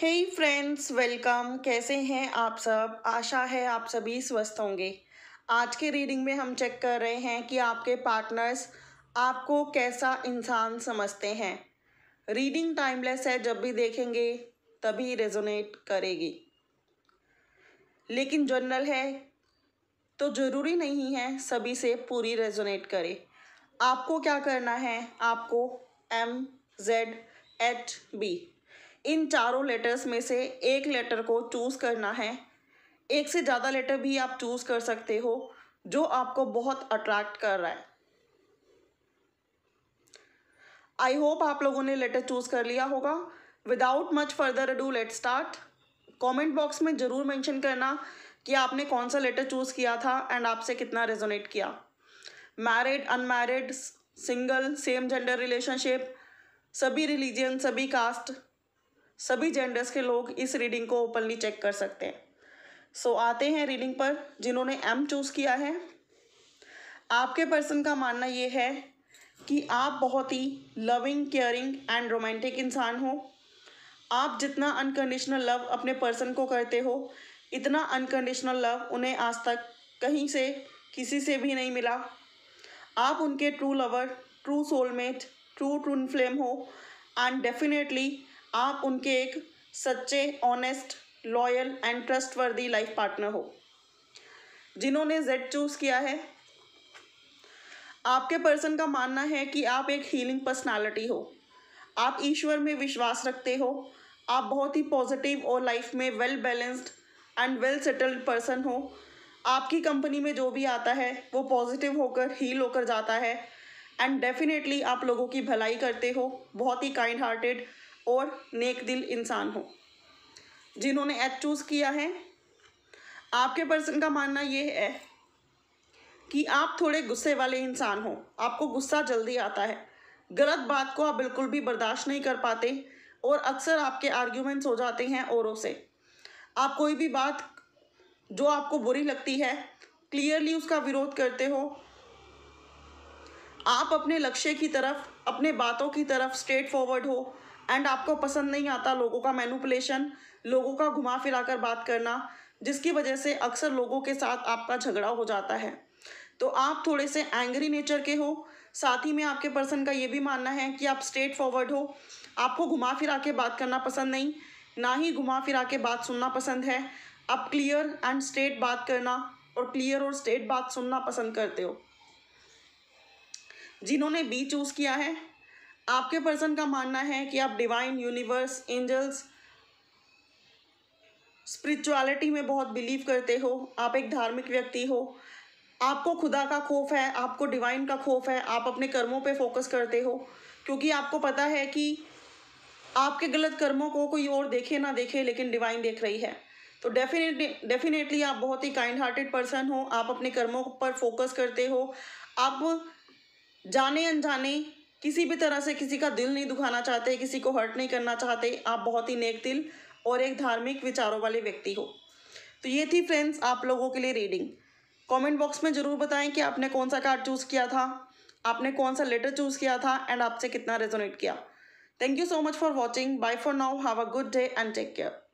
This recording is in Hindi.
हे फ्रेंड्स वेलकम कैसे हैं आप सब आशा है आप सभी स्वस्थ होंगे आज के रीडिंग में हम चेक कर रहे हैं कि आपके पार्टनर्स आपको कैसा इंसान समझते हैं रीडिंग टाइमलेस है जब भी देखेंगे तभी रेजोनेट करेगी लेकिन जनरल है तो ज़रूरी नहीं है सभी से पूरी रेजोनेट करे आपको क्या करना है आपको एम जेड एच बी इन चारों लेटर्स में से एक लेटर को चूज़ करना है एक से ज़्यादा लेटर भी आप चूज़ कर सकते हो जो आपको बहुत अट्रैक्ट कर रहा है आई होप आप लोगों ने लेटर चूज़ कर लिया होगा without much further do let start comment box में ज़रूर मैंशन करना कि आपने कौन सा लेटर चूज़ किया था एंड आपसे कितना रेजोनेट किया married unmarried single same gender relationship सभी रिलीजन सभी कास्ट सभी जेंडर्स के लोग इस रीडिंग को ओपनली चेक कर सकते हैं सो so, आते हैं रीडिंग पर जिन्होंने एम चूज़ किया है आपके पर्सन का मानना ये है कि आप बहुत ही लविंग केयरिंग एंड रोमांटिक इंसान हो आप जितना अनकंडीशनल लव अपने पर्सन को करते हो इतना अनकंडीशनल लव उन्हें आज तक कहीं से किसी से भी नहीं मिला आप उनके true lover true soulmate true twin flame हो एंड डेफिनेटली आप उनके एक सच्चे honest loyal and trustworthy life partner हो जिन्होंने जेड चूज़ किया है आपके पर्सन का मानना है कि आप एक हीलिंग पर्सनालिटी हो आप ईश्वर में विश्वास रखते हो आप बहुत ही पॉजिटिव और लाइफ में well balanced and well settled person हो आपकी कंपनी में जो भी आता है वो पॉजिटिव होकर हील होकर जाता है एंड डेफिनेटली आप लोगों की भलाई करते हो बहुत ही काइंड हार्टेड और नेक दिल इंसान हो जिन्होंने एच चूज़ किया है आपके पर्सन का मानना ये है कि आप थोड़े गुस्से वाले इंसान हो आपको गुस्सा जल्दी आता है गलत बात को आप बिल्कुल भी बर्दाश्त नहीं कर पाते और अक्सर आपके आर्ग्यूमेंट्स हो जाते हैं औरों से आप कोई भी बात जो आपको बुरी लगती है क्लियरली उसका विरोध करते हो आप अपने लक्ष्य की तरफ अपने बातों की तरफ स्ट्रेट फॉरवर्ड हो एंड आपको पसंद नहीं आता लोगों का मैनुपलेशन लोगों का घुमा फिरा कर बात करना जिसकी वजह से अक्सर लोगों के साथ आपका झगड़ा हो जाता है तो आप थोड़े से एंग्री नेचर के हो साथ ही में आपके पर्सन का ये भी मानना है कि आप स्ट्रेट फॉरवर्ड हो आपको घुमा फिरा के बात करना पसंद नहीं ना ही घुमा फिरा के बात सुनना पसंद है आप क्लियर एंड स्ट्रेट बात करना और क्लियर और स्ट्रेट बात सुनना पसंद करते हो जिन्होंने बी चूज़ किया है आपके पर्सन का मानना है कि आप डिवाइन यूनिवर्स एंजल्स स्पिरिचुअलिटी में बहुत बिलीव करते हो आप एक धार्मिक व्यक्ति हो आपको खुदा का खौफ है आपको डिवाइन का खौफ है आप अपने कर्मों पे फोकस करते हो क्योंकि आपको पता है कि आपके गलत कर्मों को कोई और देखे ना देखे लेकिन डिवाइन देख रही है तो डेफिनेटली डेफिनेटली आप बहुत ही काइंड हार्टेड पर्सन हो आप अपने कर्मों पर फोकस करते हो आप जाने अनजाने किसी भी तरह से किसी का दिल नहीं दुखाना चाहते किसी को हर्ट नहीं करना चाहते आप बहुत ही नेक दिल और एक धार्मिक विचारों वाले व्यक्ति हो तो ये थी फ्रेंड्स आप लोगों के लिए रीडिंग कमेंट बॉक्स में ज़रूर बताएं कि आपने कौन सा कार्ड चूज़ किया था आपने कौन सा लेटर चूज़ किया था एंड आपसे कितना रेजोनेट किया thank you so much for watching bye for now have a good day and take care